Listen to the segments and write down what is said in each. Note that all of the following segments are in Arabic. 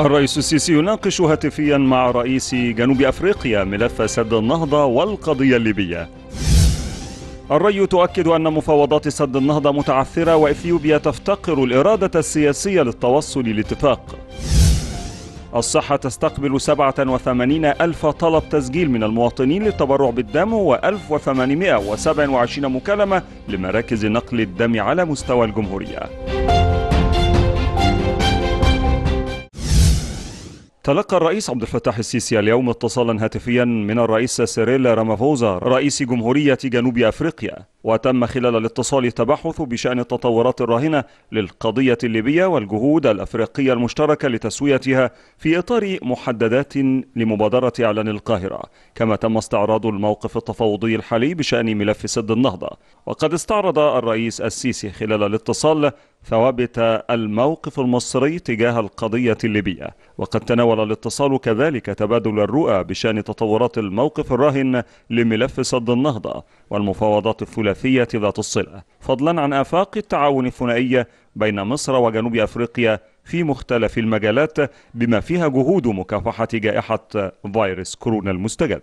الرئيس السيسي يناقش هاتفيا مع رئيس جنوب افريقيا ملف سد النهضه والقضيه الليبيه. الري تؤكد ان مفاوضات سد النهضه متعثره واثيوبيا تفتقر الاراده السياسيه للتوصل لاتفاق. الصحة تستقبل 87 ألف طلب تسجيل من المواطنين للتبرع بالدم و1827 مكالمة لمراكز نقل الدم على مستوى الجمهورية. تلقى الرئيس عبد الفتاح السيسي اليوم اتصالا هاتفيا من الرئيس سيريل رامافوزا رئيس جمهورية جنوب أفريقيا وتم خلال الاتصال التبحث بشأن التطورات الراهنة للقضية الليبية والجهود الأفريقية المشتركة لتسويتها في إطار محددات لمبادرة إعلان القاهرة كما تم استعراض الموقف التفاوضي الحالي بشأن ملف سد النهضة وقد استعرض الرئيس السيسي خلال الاتصال ثوابت الموقف المصري تجاه القضية الليبية وقد تناول الاتصال كذلك تبادل الرؤى بشأن تطورات الموقف الراهن لملف سد النهضة والمفاوضات الثلاثية الثلاثية ذات الصلة فضلا عن آفاق التعاون الثنائية بين مصر وجنوب أفريقيا في مختلف المجالات بما فيها جهود مكافحة جائحة فيروس كورونا المستجد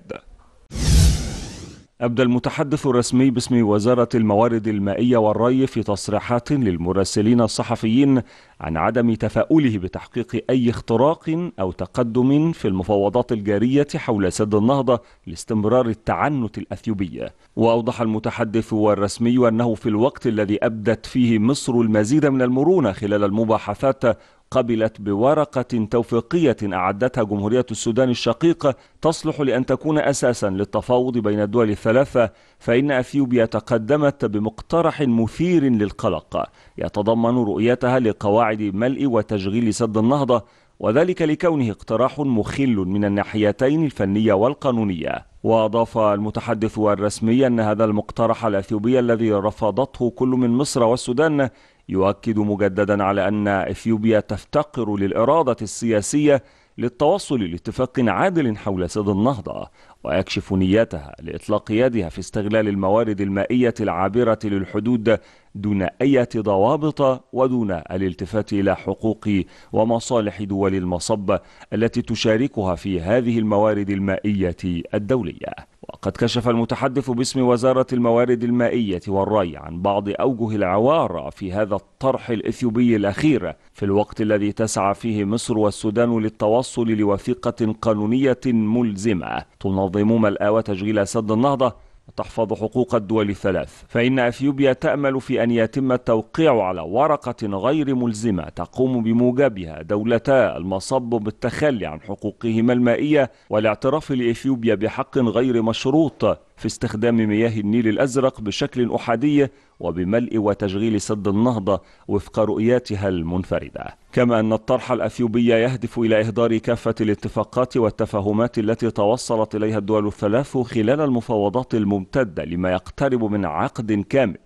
أبدى المتحدث الرسمي باسم وزارة الموارد المائية والري في تصريحات للمراسلين الصحفيين عن عدم تفاؤله بتحقيق أي اختراق أو تقدم في المفاوضات الجارية حول سد النهضة لاستمرار التعنت الأثيوبية وأوضح المتحدث والرسمي أنه في الوقت الذي أبدت فيه مصر المزيد من المرونة خلال المباحثات قبلت بورقة توفيقية أعدتها جمهورية السودان الشقيقة تصلح لأن تكون أساسا للتفاوض بين الدول الثلاثة فإن أثيوبيا تقدمت بمقترح مثير للقلق يتضمن رؤيتها لقواعد ملء وتشغيل سد النهضة وذلك لكونه اقتراح مخل من الناحيتين الفنية والقانونية وأضاف المتحدث الرسمي أن هذا المقترح الأثيوبي الذي رفضته كل من مصر والسودان يؤكد مجددا على أن إثيوبيا تفتقر للإرادة السياسية للتوصل لاتفاق عادل حول سد النهضة ويكشف نيتها لإطلاق يدها في استغلال الموارد المائية العابرة للحدود دون أي ضوابط ودون الالتفات إلى حقوق ومصالح دول المصب التي تشاركها في هذه الموارد المائية الدولية وقد كشف المتحدث باسم وزارة الموارد المائية والري عن بعض أوجه العوارة في هذا الطرح الإثيوبي الأخير في الوقت الذي تسعى فيه مصر والسودان للتوصل لوثيقة قانونية ملزمة تنظم ملآ وتشغيل سد النهضة تحفظ حقوق الدول الثلاث فإن أثيوبيا تأمل في أن يتم التوقيع على ورقة غير ملزمة تقوم بموجبها دولتا المصب بالتخلي عن حقوقهما المائية والاعتراف لإثيوبيا بحق غير مشروط في استخدام مياه النيل الأزرق بشكل أحادي وبملء وتشغيل سد النهضة وفق رؤياتها المنفردة كما أن الطرح الأثيوبي يهدف إلى إهدار كافة الاتفاقات والتفاهمات التي توصلت إليها الدول الثلاث خلال المفاوضات الممتدة لما يقترب من عقد كامل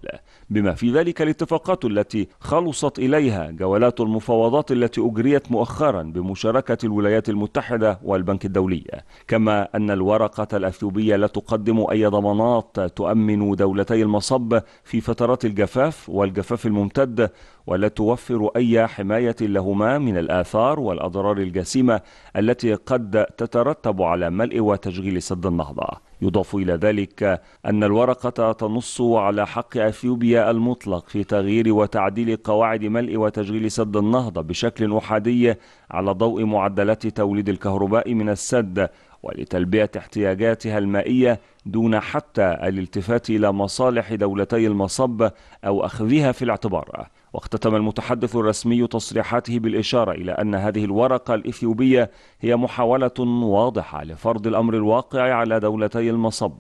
بما في ذلك الاتفاقات التي خلصت إليها جولات المفاوضات التي أجريت مؤخرا بمشاركة الولايات المتحدة والبنك الدولي كما أن الورقة الأثيوبية لا تقدم أي ضمانات تؤمن دولتي المصب في فترات الجفاف والجفاف الممتد ولا توفر أي حماية لهما من الآثار والأضرار الجسيمة التي قد تترتب على ملء وتشغيل سد النهضة يضاف إلى ذلك أن الورقة تنص على حق أثيوبيا المطلق في تغيير وتعديل قواعد ملء وتشغيل سد النهضة بشكل أحادي على ضوء معدلات توليد الكهرباء من السد ولتلبية احتياجاتها المائية دون حتى الالتفات إلى مصالح دولتي المصب أو أخذها في الاعتبار واختتم المتحدث الرسمي تصريحاته بالإشارة إلى أن هذه الورقة الإثيوبية هي محاولة واضحة لفرض الأمر الواقع على دولتي المصب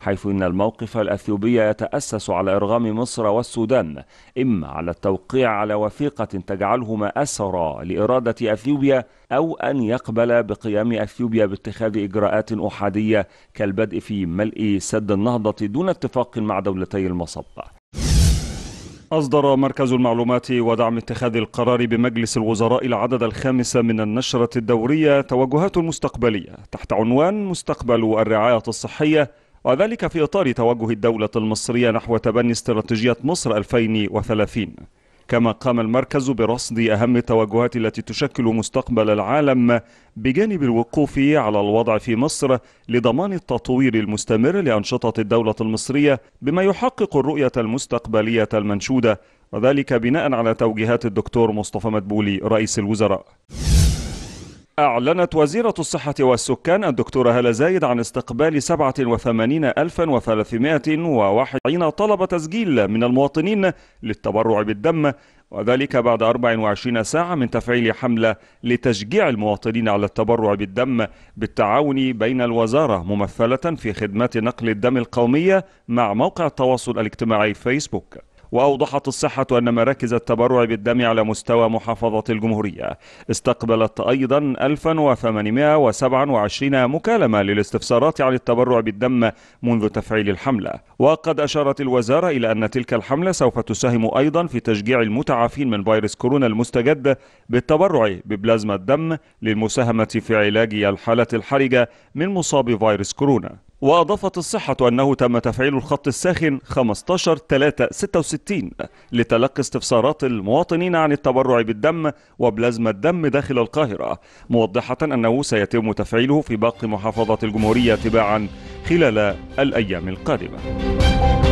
حيث أن الموقف الأثيوبي يتأسس على إرغام مصر والسودان إما على التوقيع على وثيقة تجعلهما أسرى لإرادة أثيوبيا أو أن يقبل بقيام أثيوبيا باتخاذ إجراءات أحادية كالبدء في ملء سد النهضة دون اتفاق مع دولتي المصب أصدر مركز المعلومات ودعم اتخاذ القرار بمجلس الوزراء العدد الخامس من النشرة الدورية توجهات مستقبلية تحت عنوان مستقبل الرعاية الصحية وذلك في إطار توجه الدولة المصرية نحو تبني استراتيجية مصر 2030 كما قام المركز برصد أهم التوجهات التي تشكل مستقبل العالم بجانب الوقوف على الوضع في مصر لضمان التطوير المستمر لأنشطة الدولة المصرية بما يحقق الرؤية المستقبلية المنشودة وذلك بناء على توجيهات الدكتور مصطفى مدبولي رئيس الوزراء أعلنت وزيرة الصحة والسكان الدكتورة هلا زايد عن استقبال 87321 طلب تسجيل من المواطنين للتبرع بالدم وذلك بعد 24 ساعة من تفعيل حملة لتشجيع المواطنين على التبرع بالدم بالتعاون بين الوزارة ممثلة في خدمات نقل الدم القومية مع موقع التواصل الاجتماعي فيسبوك وأوضحت الصحة أن مراكز التبرع بالدم على مستوى محافظة الجمهورية استقبلت أيضا 1827 مكالمة للاستفسارات عن التبرع بالدم منذ تفعيل الحملة وقد أشارت الوزارة إلى أن تلك الحملة سوف تساهم أيضا في تشجيع المتعافين من فيروس كورونا المستجد بالتبرع ببلازما الدم للمساهمة في علاج الحالة الحرجة من مصاب فيروس كورونا وأضافت الصحة أنه تم تفعيل الخط الساخن 15366 لتلقي استفسارات المواطنين عن التبرع بالدم وبلازما الدم داخل القاهرة موضحة أنه سيتم تفعيله في باقي محافظات الجمهورية تباعا خلال الأيام القادمة